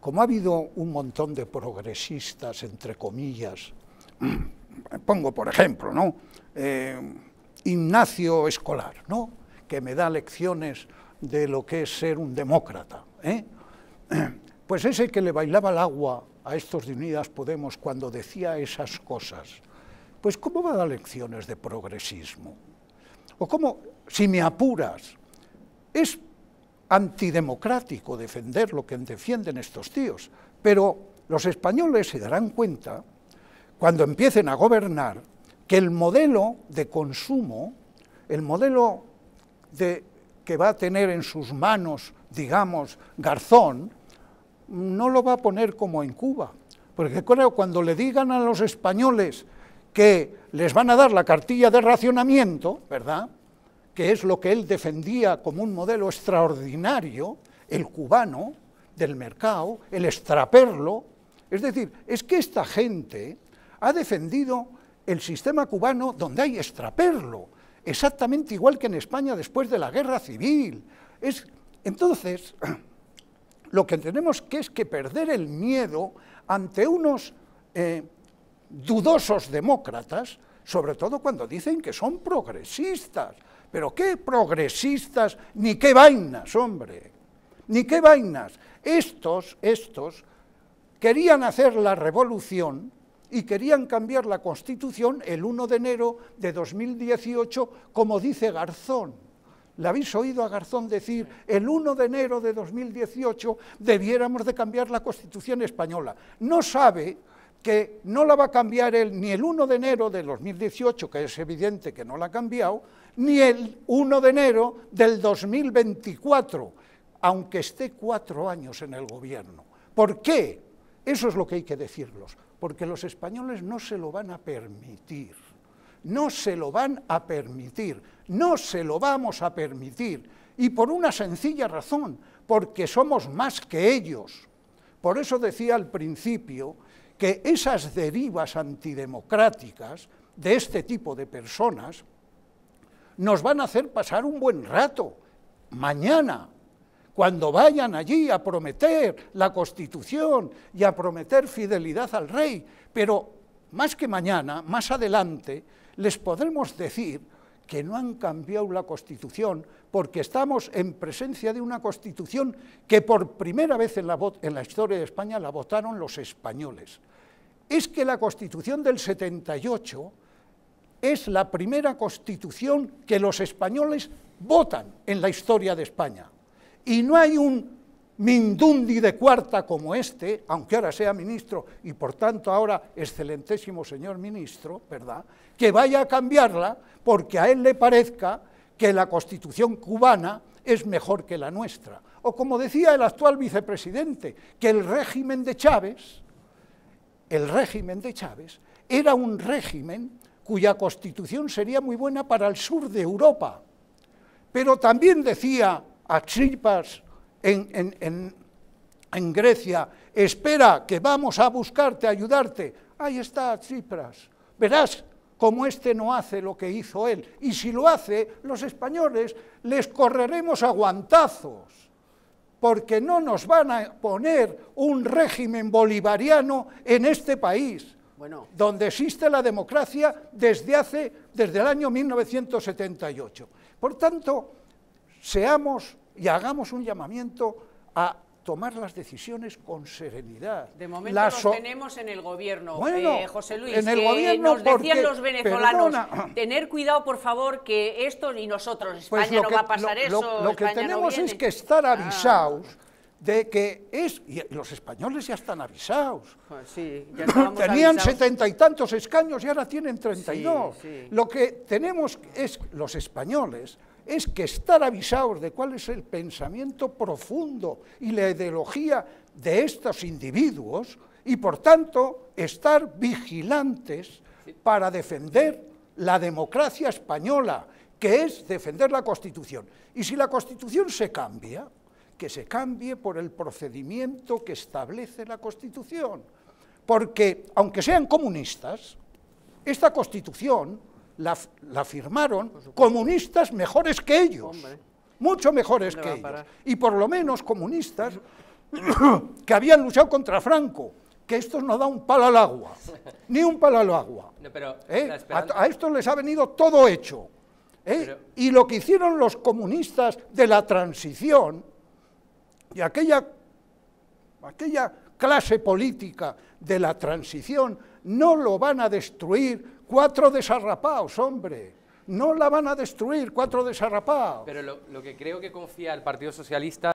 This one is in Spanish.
como ha habido un montón de progresistas, entre comillas, pongo por ejemplo, ¿no? Eh, Ignacio Escolar, ¿no? que me da lecciones de lo que es ser un demócrata. ¿eh? Pues ese que le bailaba el agua a estos de Unidas Podemos cuando decía esas cosas, pues ¿cómo va a dar lecciones de progresismo? O cómo, si me apuras, es antidemocrático defender lo que defienden estos tíos, pero los españoles se darán cuenta, cuando empiecen a gobernar, que el modelo de consumo, el modelo de, que va a tener en sus manos, digamos, Garzón, no lo va a poner como en Cuba. Porque claro, cuando le digan a los españoles que les van a dar la cartilla de racionamiento, ¿verdad? que es lo que él defendía como un modelo extraordinario, el cubano, del mercado, el extraperlo. Es decir, es que esta gente ha defendido el sistema cubano donde hay extraperlo, exactamente igual que en España después de la guerra civil. Es, entonces, lo que tenemos que es que perder el miedo ante unos eh, dudosos demócratas sobre todo cuando dicen que son progresistas. Pero qué progresistas, ni qué vainas, hombre, ni qué vainas. Estos, estos, querían hacer la revolución y querían cambiar la Constitución el 1 de enero de 2018, como dice Garzón. ¿Le habéis oído a Garzón decir, el 1 de enero de 2018 debiéramos de cambiar la Constitución española? No sabe que no la va a cambiar él ni el 1 de enero de 2018, que es evidente que no la ha cambiado, ni el 1 de enero del 2024, aunque esté cuatro años en el gobierno. ¿Por qué? Eso es lo que hay que decirlos, porque los españoles no se lo van a permitir, no se lo van a permitir, no se lo vamos a permitir, y por una sencilla razón, porque somos más que ellos. Por eso decía al principio que esas derivas antidemocráticas de este tipo de personas nos van a hacer pasar un buen rato, mañana, cuando vayan allí a prometer la Constitución y a prometer fidelidad al rey. Pero más que mañana, más adelante, les podremos decir que no han cambiado la Constitución, porque estamos en presencia de una Constitución que por primera vez en la, en la historia de España la votaron los españoles. Es que la Constitución del 78 es la primera Constitución que los españoles votan en la historia de España. Y no hay un mindundi de cuarta como este, aunque ahora sea ministro y por tanto ahora excelentísimo señor ministro, ¿verdad? Que vaya a cambiarla porque a él le parezca que la constitución cubana es mejor que la nuestra. O como decía el actual vicepresidente, que el régimen de Chávez, el régimen de Chávez, era un régimen cuya constitución sería muy buena para el sur de Europa. Pero también decía a Chipas en, Grecia, espera que vamos a buscarte, a ayudarte. Ahí está Tsipras. Verás como este no hace lo que hizo él. Y si lo hace, los españoles les correremos a guantazos, porque no nos van a poner un régimen bolivariano en este país, donde existe la democracia desde, hace, desde el año 1978. Por tanto, seamos y hagamos un llamamiento a tomar las decisiones con serenidad. De momento las tenemos en el gobierno, eh, bueno, José Luis, en el gobierno nos decían los venezolanos, tener cuidado, por favor, que esto ni nosotros, pues España no va a pasar lo, eso. Lo, que tenemos es que estar ah. avisados de que es, los españoles ya están avisados, pues sí, tenían setenta y tantos escaños y ahora tienen treinta y dos. Lo que tenemos es, los españoles, es que estar avisados de cuál es el pensamiento profundo y la ideología de estos individuos y por tanto estar vigilantes para defender la democracia española, que es defender la Constitución. Y si la Constitución se cambia, que se cambie por el procedimiento que establece la Constitución. Porque, aunque sean comunistas, esta Constitución la, firmaron comunistas mejores que ellos, mucho mejores que ellos, y por lo menos comunistas que habían luchado contra Franco, que estos no da un palo al agua, ni un palo al agua. ¿Eh? a, estos esto les ha venido todo hecho. ¿eh? Y lo que hicieron los comunistas de la transición y aquella, aquella clase política de la transición no lo van a destruir Cuatro desarrapados, hombre. No la van a destruir, cuatro desarrapados. Pero lo, lo que creo que confía el Partido Socialista...